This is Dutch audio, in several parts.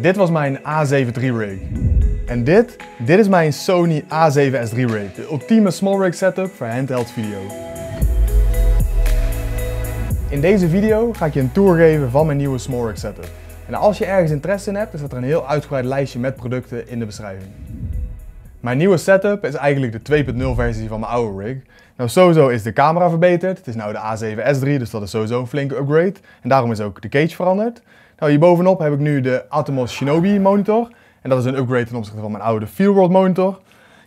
Dit was mijn A7 III rig. En dit, dit is mijn Sony A7S3 rig. De ultieme small rig setup voor handheld video. In deze video ga ik je een tour geven van mijn nieuwe small rig setup. En als je ergens interesse in hebt, is dat er een heel uitgebreid lijstje met producten in de beschrijving. Mijn nieuwe setup is eigenlijk de 2.0 versie van mijn oude rig. Nou, sowieso is de camera verbeterd. Het is nou de A7S3, dus dat is sowieso een flinke upgrade. En daarom is ook de cage veranderd. Nou, hierbovenop heb ik nu de Atomos Shinobi monitor. En dat is een upgrade ten opzichte van mijn oude Feelworld monitor.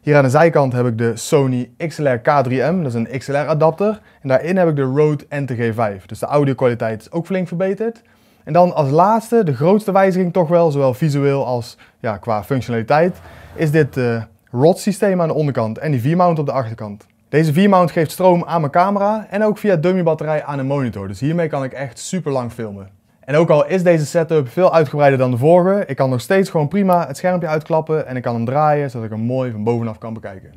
Hier aan de zijkant heb ik de Sony XLR K3M, dat is een XLR adapter. En daarin heb ik de Rode NTG5, dus de audio-kwaliteit is ook flink verbeterd. En dan als laatste, de grootste wijziging toch wel, zowel visueel als ja, qua functionaliteit, is dit uh, eh, rod systeem aan de onderkant en die V-mount op de achterkant. Deze V-mount geeft stroom aan mijn camera en ook via dummy batterij aan de monitor, dus hiermee kan ik echt super lang filmen. En ook al is deze setup veel uitgebreider dan de vorige, ik kan nog steeds gewoon prima het schermpje uitklappen en ik kan hem draaien zodat ik hem mooi van bovenaf kan bekijken.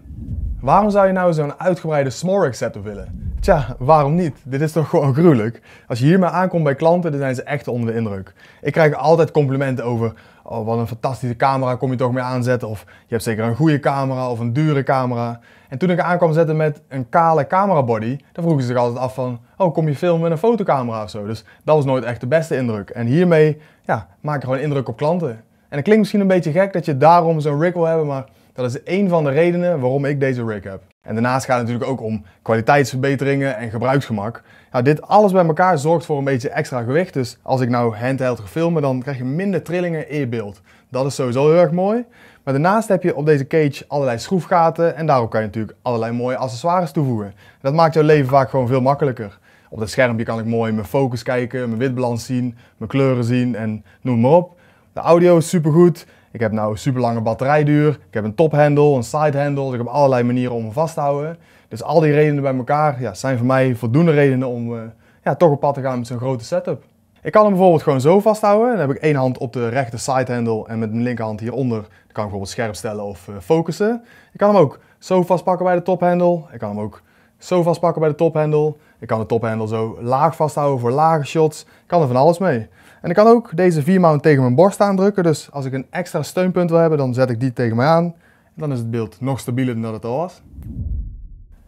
Waarom zou je nou zo'n uitgebreide SMOREX setup willen? Tja, waarom niet? Dit is toch gewoon gruwelijk? Als je hiermee aankomt bij klanten, dan zijn ze echt onder de indruk. Ik krijg altijd complimenten over, oh, wat een fantastische camera kom je toch mee aanzetten, of je hebt zeker een goede camera of een dure camera. En toen ik aankwam zetten met een kale camerabody, dan vroegen ze zich altijd af van, oh kom je filmen met een fotocamera of zo. Dus dat was nooit echt de beste indruk. En hiermee ja, maak ik gewoon indruk op klanten. En het klinkt misschien een beetje gek dat je daarom zo'n rig wil hebben, maar dat is één van de redenen waarom ik deze rig heb. En daarnaast gaat het natuurlijk ook om kwaliteitsverbeteringen en gebruiksgemak. Nou, dit alles bij elkaar zorgt voor een beetje extra gewicht. Dus als ik nou handheld ga filmen, dan krijg je minder trillingen in je beeld. Dat is sowieso heel erg mooi. Maar daarnaast heb je op deze cage allerlei schroefgaten en daarop kan je natuurlijk allerlei mooie accessoires toevoegen. Dat maakt jouw leven vaak gewoon veel makkelijker. Op dat schermpje kan ik mooi mijn focus kijken, mijn witbalans zien, mijn kleuren zien en noem maar op. De audio is supergoed. Ik heb nou een super lange batterijduur. Ik heb een tophandle, een sidehandle. Dus ik heb allerlei manieren om hem vast te houden. Dus al die redenen bij elkaar ja, zijn voor mij voldoende redenen om eh, ja, toch op pad te gaan met zo'n grote setup. Ik kan hem bijvoorbeeld gewoon zo vasthouden. Dan heb ik één hand op de rechter side handle en met mijn linkerhand hieronder dan kan ik bijvoorbeeld scherp stellen of eh, focussen. Ik kan hem ook zo vastpakken bij de top handle. Ik kan hem ook zo vastpakken bij de top handle. Ik kan de top handle zo laag vasthouden voor lage shots. Ik kan er van alles mee. En ik kan ook deze mount tegen mijn borst aandrukken. Dus als ik een extra steunpunt wil hebben, dan zet ik die tegen mij aan. En dan is het beeld nog stabieler dan dat het al was.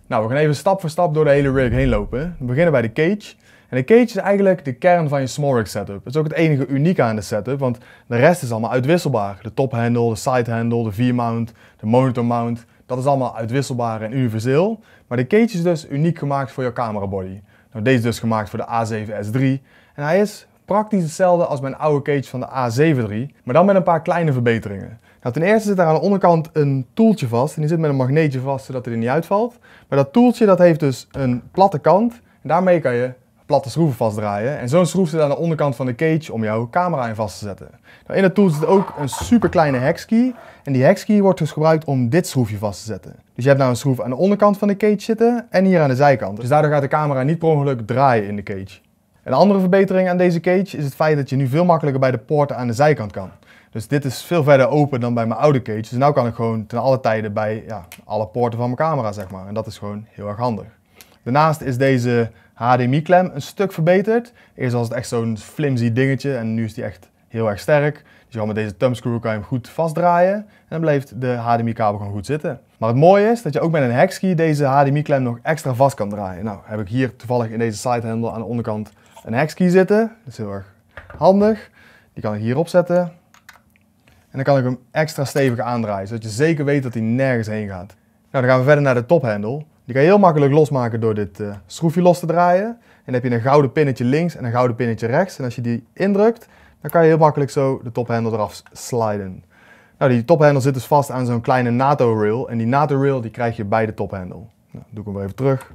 Nou, we gaan even stap voor stap door de hele rig heen lopen. We beginnen bij de cage. En een cage is eigenlijk de kern van je SMORX setup. Het is ook het enige unieke aan de setup, want de rest is allemaal uitwisselbaar. De tophandle, de sidehandle, de vier mount de monitor mount, dat is allemaal uitwisselbaar en universeel. Maar de cage is dus uniek gemaakt voor jouw camerabody. Nou, deze is dus gemaakt voor de A7S3 en hij is praktisch hetzelfde als mijn oude cage van de A7 maar dan met een paar kleine verbeteringen. Nou, ten eerste zit daar aan de onderkant een toeltje vast en die zit met een magneetje vast zodat hij er niet uitvalt. Maar dat toeltje dat heeft dus een platte kant en daarmee kan je platte schroeven vastdraaien. En zo'n schroef zit aan de onderkant van de cage om jouw camera in vast te zetten. Nou, in het tool zit ook een super kleine hekskey. En die hekskey wordt dus gebruikt om dit schroefje vast te zetten. Dus je hebt nou een schroef aan de onderkant van de cage zitten en hier aan de zijkant. Dus daardoor gaat de camera niet per ongeluk draaien in de cage. Een andere verbetering aan deze cage is het feit dat je nu veel makkelijker bij de poorten aan de zijkant kan. Dus dit is veel verder open dan bij mijn oude cage. Dus nu kan ik gewoon ten alle tijden bij ja, alle poorten van mijn camera, zeg maar. En dat is gewoon heel erg handig. Daarnaast is deze HDMI-klem een stuk verbeterd. Eerst was het echt zo'n flimsy dingetje en nu is die echt heel erg sterk. Dus je kan met deze thumbscrew kan je hem goed vastdraaien en dan blijft de HDMI-kabel gewoon goed zitten. Maar het mooie is dat je ook met een hexkey deze HDMI-klem nog extra vast kan draaien. Nou heb ik hier toevallig in deze sidehandle aan de onderkant een hexkey zitten. Dat is heel erg handig. Die kan ik hierop zetten. En dan kan ik hem extra stevig aandraaien, zodat je zeker weet dat hij nergens heen gaat. Nou, dan gaan we verder naar de tophendel. Die kan je heel makkelijk losmaken door dit eh, schroefje los te draaien. En dan heb je een gouden pinnetje links en een gouden pinnetje rechts. En als je die indrukt, dan kan je heel makkelijk zo de tophendel eraf sliden. Nou, die tophendel zit dus vast aan zo'n kleine NATO-rail. En die NATO-rail die krijg je bij de tophendel. Nou, doe ik hem weer even terug.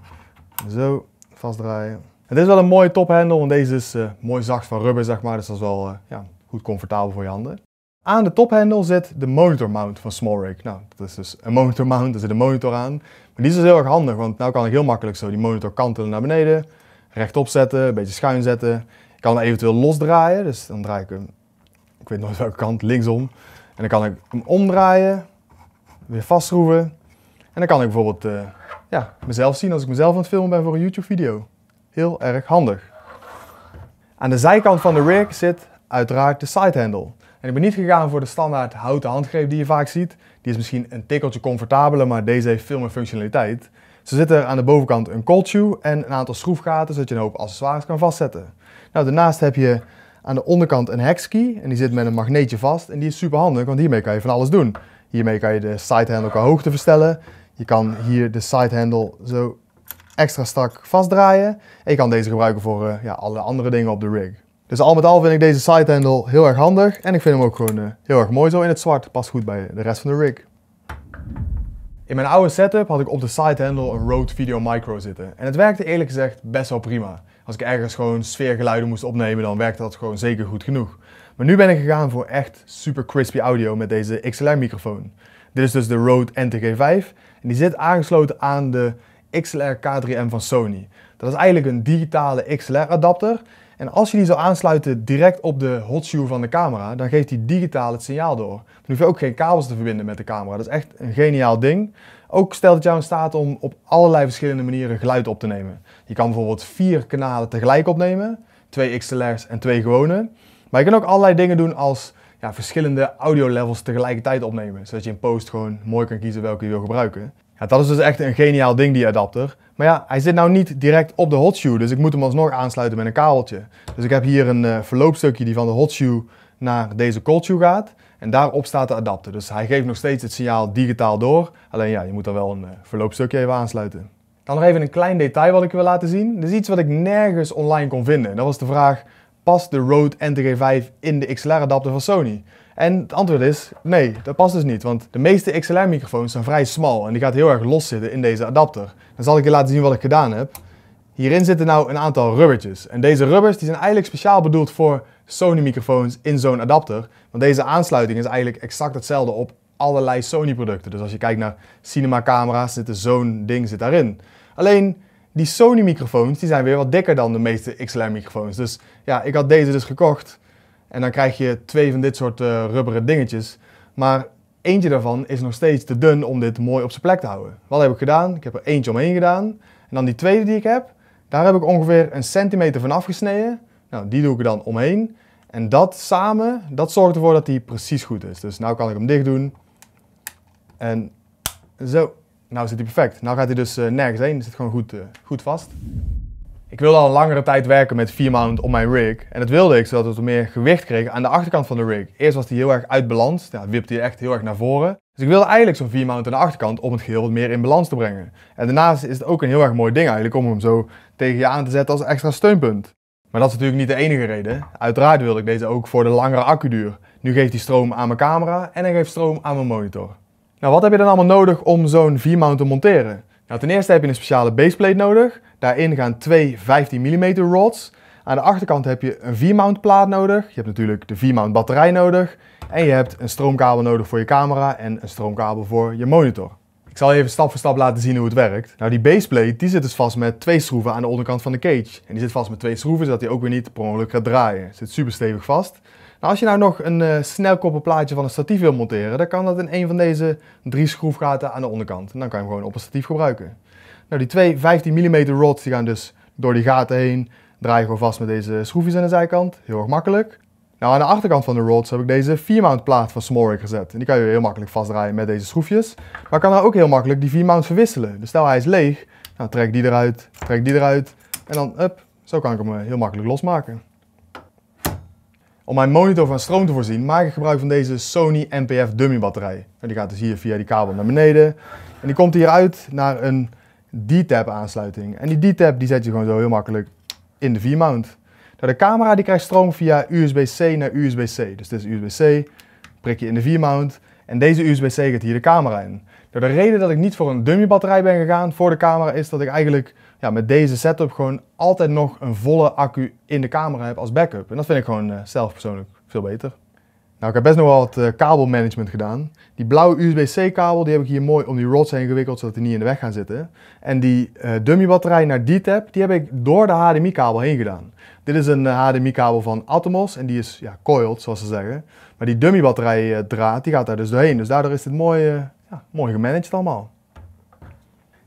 Zo, vastdraaien. Het is wel een mooie tophendel, want deze is eh, mooi zacht van rubber, zeg maar. Dus dat is wel eh, ja, goed comfortabel voor je handen. Aan de tophendel zit de monitor mount van SmallRig. Nou, dat is dus een monitor mount, daar zit een monitor aan. Maar die is dus heel erg handig, want nu kan ik heel makkelijk zo die monitor kantelen naar beneden, rechtop zetten, een beetje schuin zetten. Ik kan hem eventueel losdraaien, dus dan draai ik hem, ik weet nooit welke kant, linksom. En dan kan ik hem omdraaien, weer vastschroeven. En dan kan ik bijvoorbeeld eh, ja, mezelf zien als ik mezelf aan het filmen ben voor een YouTube video. Heel erg handig. Aan de zijkant van de rig zit uiteraard de sidehandle. En ik ben niet gegaan voor de standaard houten handgreep die je vaak ziet. Die is misschien een tikkeltje comfortabeler, maar deze heeft veel meer functionaliteit. Zo zit er aan de bovenkant een shoe en een aantal schroefgaten, zodat je een hoop accessoires kan vastzetten. Nou, daarnaast heb je aan de onderkant een hekskey en die zit met een magneetje vast. En die is super handig, want hiermee kan je van alles doen. Hiermee kan je de sidehandle qua hoogte verstellen. Je kan hier de side handle zo extra strak vastdraaien. En je kan deze gebruiken voor eh, ja, alle andere dingen op de rig. Dus al met al vind ik deze side handle heel erg handig en ik vind hem ook gewoon eh, heel erg mooi zo in het zwart. Past goed bij de rest van de rig. In mijn oude setup had ik op de side handle een Rode Video Micro zitten. En het werkte eerlijk gezegd best wel prima. Als ik ergens gewoon sfeergeluiden moest opnemen, dan werkte dat gewoon zeker goed genoeg. Maar nu ben ik gegaan voor echt super crispy audio met deze XLR microfoon. Dit is dus de Rode NTG5 en die zit aangesloten aan de XLR K3M van Sony. Dat is eigenlijk een digitale XLR adapter en als je die zou aansluiten direct op de hot shoe van de camera, dan geeft die digitaal het signaal door. Dan hoef je ook geen kabels te verbinden met de camera. Dat is echt een geniaal ding. Ook stelt het jou in staat om op allerlei verschillende manieren geluid op te nemen. Je kan bijvoorbeeld vier kanalen tegelijk opnemen, twee XLR's en twee gewone. Maar je kan ook allerlei dingen doen als ja, verschillende audio levels tegelijkertijd opnemen, zodat je in post gewoon mooi kan kiezen welke je wil gebruiken. Ja, dat is dus echt een geniaal ding, die adapter. Maar ja, hij zit nou niet direct op de hot shoe, dus ik moet hem alsnog aansluiten met een kabeltje. Dus ik heb hier een eh, verloopstukje die van de hot shoe naar deze cold shoe gaat. En daarop staat de adapter. Dus hij geeft nog steeds het signaal digitaal door. Alleen ja, je moet er wel een eh, verloopstukje even aansluiten. Dan nog even een klein detail wat ik wil laten zien. Dit is iets wat ik nergens online kon vinden. Dat was de vraag, past de Rode NTG5 in de XLR adapter van Sony? En het antwoord is nee, dat past dus niet. Want de meeste XLR-microfoons zijn vrij smal en die gaat heel erg los zitten in deze adapter. Dan zal ik je laten zien wat ik gedaan heb. Hierin zitten nou een aantal rubbertjes. En deze rubbers die zijn eigenlijk speciaal bedoeld voor Sony microfoons in zo'n adapter. Want deze aansluiting is eigenlijk exact hetzelfde op allerlei Sony producten. Dus als je kijkt naar cinemacamera's, camera's, zit zo'n ding zit daarin. Alleen die Sony microfoons die zijn weer wat dikker dan de meeste XLR microfoons. Dus ja, ik had deze dus gekocht en dan krijg je twee van dit soort eh, rubberen dingetjes. Maar eentje daarvan is nog steeds te dun om dit mooi op zijn plek te houden. Wat heb ik gedaan? Ik heb er eentje omheen gedaan. En dan die tweede die ik heb, daar heb ik ongeveer een centimeter van afgesneden. Nou, die doe ik er dan omheen. En dat samen, dat zorgt ervoor dat die precies goed is. Dus nu kan ik hem dicht doen. En zo, nou zit hij perfect. Nou gaat hij dus eh, nergens heen, zit gewoon goed, eh, goed vast. Ik wilde al een langere tijd werken met 4 mount op mijn rig. En dat wilde ik zodat het meer gewicht kreeg aan de achterkant van de rig. Eerst was die heel erg uit balans, ja, wipte hij echt heel erg naar voren. Dus ik wilde eigenlijk zo'n 4 mount aan de achterkant om het geheel wat meer in balans te brengen. En daarnaast is het ook een heel erg mooi ding eigenlijk om hem zo tegen je aan te zetten als extra steunpunt. Maar dat is natuurlijk niet de enige reden. Uiteraard wilde ik deze ook voor de langere accuduur. Nu geeft hij stroom aan mijn camera en hij geeft stroom aan mijn monitor. Nou, wat heb je dan allemaal nodig om zo'n V-mount te monteren? Nou, ten eerste heb je een speciale baseplate nodig. Daarin gaan twee 15 mm rods. Aan de achterkant heb je een V-mount plaat nodig. Je hebt natuurlijk de V-mount batterij nodig. En je hebt een stroomkabel nodig voor je camera en een stroomkabel voor je monitor. Ik zal even stap voor stap laten zien hoe het werkt. Nou, die baseplate die zit dus vast met twee schroeven aan de onderkant van de cage. En die zit vast met twee schroeven, zodat hij ook weer niet per ongeluk gaat draaien. Zit super stevig vast. Nou, als je nou nog een uh, eh, snelkoppelplaatje van een statief wil monteren, dan kan dat in een van deze drie schroefgaten aan de onderkant. En dan kan je hem gewoon op een statief gebruiken. Nou, die twee 15 mm rods die gaan dus door die gaten heen. Draai gewoon vast met deze schroefjes aan de zijkant. Heel erg makkelijk. Nou, aan de achterkant van de rods heb ik deze vier mount plaat van Smorik gezet. En die kan je heel makkelijk vastdraaien met deze schroefjes. Maar ik kan er nou ook heel makkelijk die vier mount verwisselen. Dus stel hij is leeg, nou, trek die eruit, trek die eruit. En dan, up, zo kan ik hem eh, heel makkelijk losmaken. Om mijn monitor van stroom te voorzien maak ik gebruik van deze Sony NPF dummy batterij. Die gaat dus hier via die kabel naar beneden. En die komt hieruit naar een d tap aansluiting. En die d tap die zet je gewoon zo heel makkelijk in de V-mount. Nou, de camera die krijgt stroom via USB-C naar USB-C. Dus dit is USB-C, prik je in de V-mount en deze USB-C gaat hier de camera in. De reden dat ik niet voor een dummy batterij ben gegaan voor de camera is dat ik eigenlijk ja, met deze setup gewoon altijd nog een volle accu in de camera heb als backup. En dat vind ik gewoon eh, zelf persoonlijk veel beter. Nou, ik heb best nog wel wat eh, kabelmanagement gedaan. Die blauwe USB-C kabel die heb ik hier mooi om die rods heen gewikkeld zodat die niet in de weg gaan zitten. En die uh, dummy batterij naar die tap die heb ik door de HDMI kabel heen gedaan. Dit is een HDMI kabel van Atomos en die is ja, coiled zoals ze zeggen. Maar die dummy batterij draad die gaat daar dus doorheen. Dus daardoor is dit mooi ja, mooi gemanaged allemaal.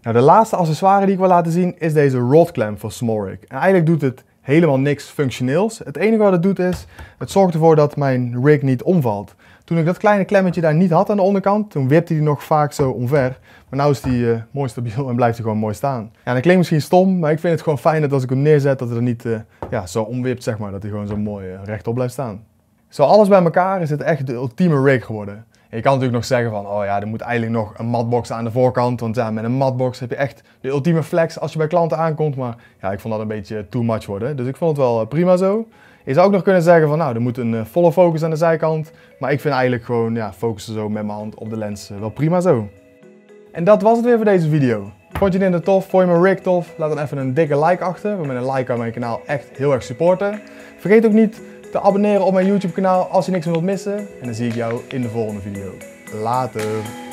Nou, de laatste accessoire die ik wil laten zien is deze rod clamp van Smorik. En eigenlijk doet het helemaal niks functioneels. Het enige wat het doet is, het zorgt ervoor dat mijn rig niet omvalt. Toen ik dat kleine klemmetje daar niet had aan de onderkant, toen wipte hij nog vaak zo omver. Maar nu is hij eh, mooi stabiel en blijft hij gewoon mooi staan. Ja, dat klinkt misschien stom, maar ik vind het gewoon fijn dat als ik hem neerzet, dat hij er niet eh, ja, zo omwipt, zeg maar. Dat hij gewoon zo mooi uh, rechtop blijft staan. Zo alles bij elkaar is het echt de ultieme rig geworden je kan natuurlijk nog zeggen van, oh ja, er moet eigenlijk nog een matbox aan de voorkant. Want ja, met een matbox heb je echt de ultieme flex als je bij klanten aankomt. Maar ja, ik vond dat een beetje too much worden. Dus ik vond het wel eh, prima zo. Je zou ook nog kunnen zeggen van, nou, er moet een eh, volle focus aan de zijkant. Maar ik vind eigenlijk gewoon, ja, focussen zo met mijn hand op de lens eh, wel prima zo. En dat was het weer voor deze video. Vond je dit een nou tof? Vond je mijn rig tof? Laat dan even een dikke like achter. Want met een like kan mijn kanaal echt heel erg supporten. Vergeet ook niet te abonneren op mijn YouTube kanaal als je niks meer wilt missen. En dan zie ik jou in de volgende video. Later!